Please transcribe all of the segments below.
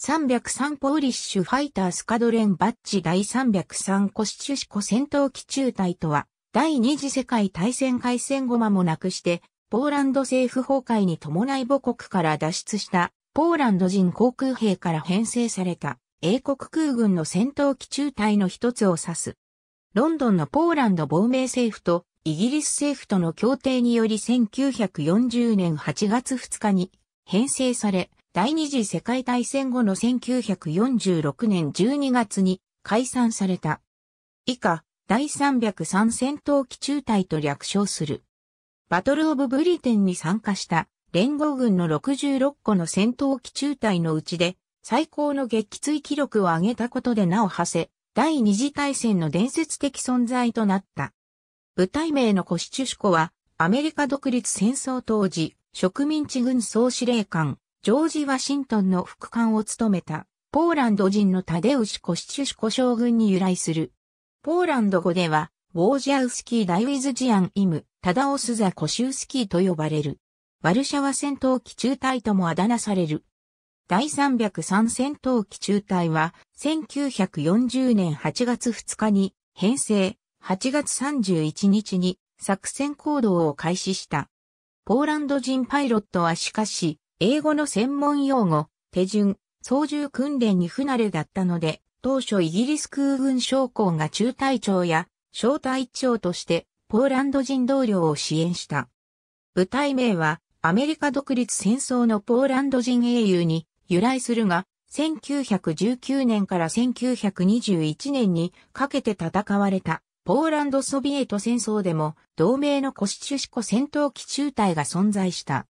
303ポーリッシュファイタースカドレンバッジ第303コシチュシコ戦闘機中隊とは、第二次世界大戦開戦後間もなくして、ポーランド政府崩壊に伴い母国から脱出したポーランド人航空兵から編成された英国空軍の戦闘機中隊の一つを指す。ロンドンのポーランド亡命政府とイギリス政府との協定により1940年8月2日に編成され、第二次世界大戦後の1946年12月に解散された。以下、第303戦闘機中隊と略称する。バトルオブブリテンに参加した連合軍の66個の戦闘機中隊のうちで最高の撃墜記録を上げたことで名を馳せ、第二次大戦の伝説的存在となった。部隊名のコシチュシコはアメリカ独立戦争当時植民地軍総司令官ジョージ・ワシントンの副官を務めた、ポーランド人のタデウシ・コシチュシコ将軍に由来する。ポーランド語では、ウォージャウスキー・ダイウィズ・ジアン・イム、タダオス・ザ・コシュウスキーと呼ばれる。ワルシャワ戦闘機中隊ともあだ名される。第303戦闘機中隊は、1940年8月2日に、編成、8月31日に、作戦行動を開始した。ポーランド人パイロットはしかし、英語の専門用語、手順、操縦訓練に不慣れだったので、当初イギリス空軍将校が中隊長や小隊長としてポーランド人同僚を支援した。部隊名はアメリカ独立戦争のポーランド人英雄に由来するが、1919年から1921年にかけて戦われたポーランドソビエト戦争でも同盟のコシチュシコ戦闘機中隊が存在した。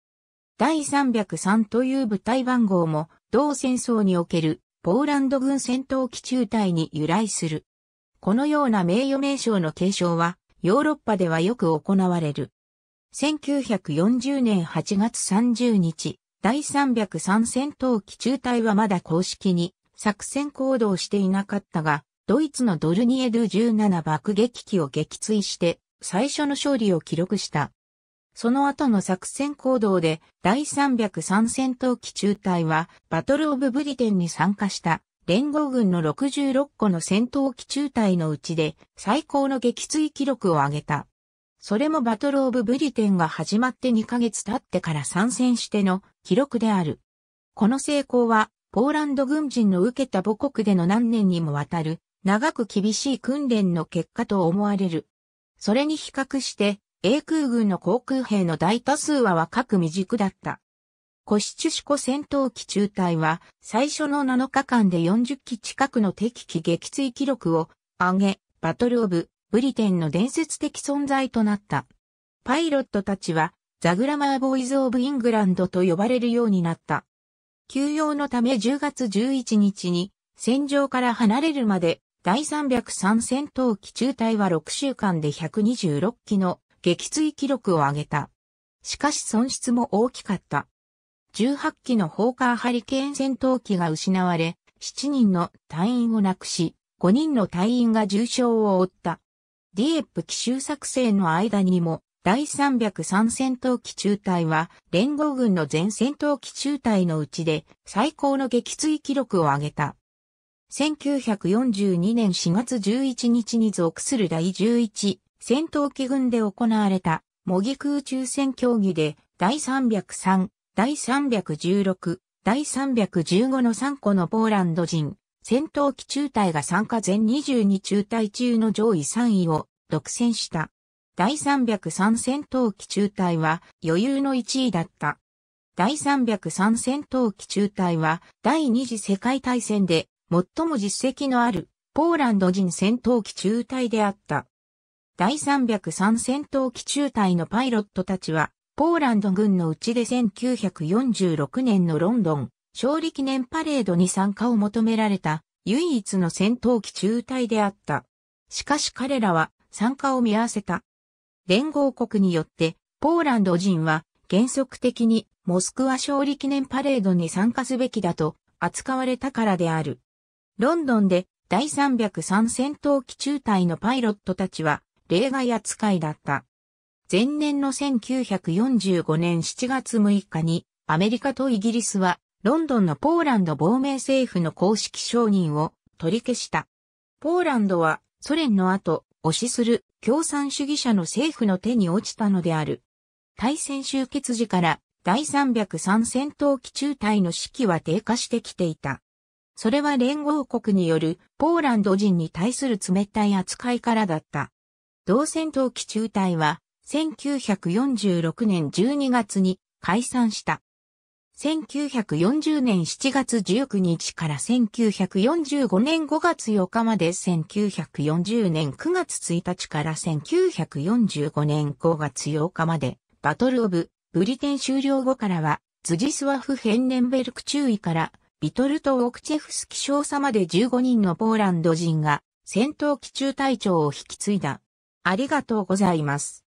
第303という部隊番号も、同戦争におけるポーランド軍戦闘機中隊に由来する。このような名誉名称の継承は、ヨーロッパではよく行われる。1940年8月30日、第303戦闘機中隊はまだ公式に作戦行動していなかったが、ドイツのドルニエドゥ17爆撃機を撃墜して最初の勝利を記録した。その後の作戦行動で第303戦闘機中隊はバトルオブブリテンに参加した連合軍の66個の戦闘機中隊のうちで最高の撃墜記録を上げた。それもバトルオブブリテンが始まって2ヶ月経ってから参戦しての記録である。この成功はポーランド軍人の受けた母国での何年にもわたる長く厳しい訓練の結果と思われる。それに比較して英空軍の航空兵の大多数は若く未熟だった。コシチュシコ戦闘機中隊は最初の7日間で40機近くの敵機撃墜記録を上げ、バトルオブブリテンの伝説的存在となった。パイロットたちはザグラマーボーイズ・オブ・イングランドと呼ばれるようになった。休養のため10月11日に戦場から離れるまで第303戦闘機中隊は6週間で126機の撃墜記録を上げた。しかし損失も大きかった。18機のホーカーハリケーン戦闘機が失われ、7人の隊員を亡くし、5人の隊員が重傷を負った。ディエップ奇襲作戦の間にも、第303戦闘機中隊は、連合軍の全戦闘機中隊のうちで、最高の撃墜記録を上げた。1942年4月11日に属する第11戦闘機群で行われた模擬空中戦競技で第303、第316、第315の3個のポーランド人、戦闘機中隊が参加全22中隊中の上位3位を独占した。第303戦闘機中隊は余裕の1位だった。第303戦闘機中隊は第二次世界大戦で最も実績のあるポーランド人戦闘機中隊であった。第303戦闘機中隊のパイロットたちは、ポーランド軍のうちで1946年のロンドン、勝利記念パレードに参加を求められた唯一の戦闘機中隊であった。しかし彼らは参加を見合わせた。連合国によってポーランド人は原則的にモスクワ勝利記念パレードに参加すべきだと扱われたからである。ロンドンで第303戦闘機中隊のパイロットたちは例外扱いだった。前年の1945年7月6日に、アメリカとイギリスは、ロンドンのポーランド亡命政府の公式承認を取り消した。ポーランドはソ連の後、推しする共産主義者の政府の手に落ちたのである。大戦終結時から第303戦闘機中隊の士気は低下してきていた。それは連合国によるポーランド人に対する冷たい扱いからだった。同戦闘機中隊は、1946年12月に解散した。1940年7月19日から1945年5月8日まで1940年9月1日から1945年5月8日までバトルオブブリテン終了後からはズジスワフ・ヘンネンベルク中尉からビトルト・オクチェフスキ少佐まで15人のポーランド人が戦闘機中隊長を引き継いだ。ありがとうございます。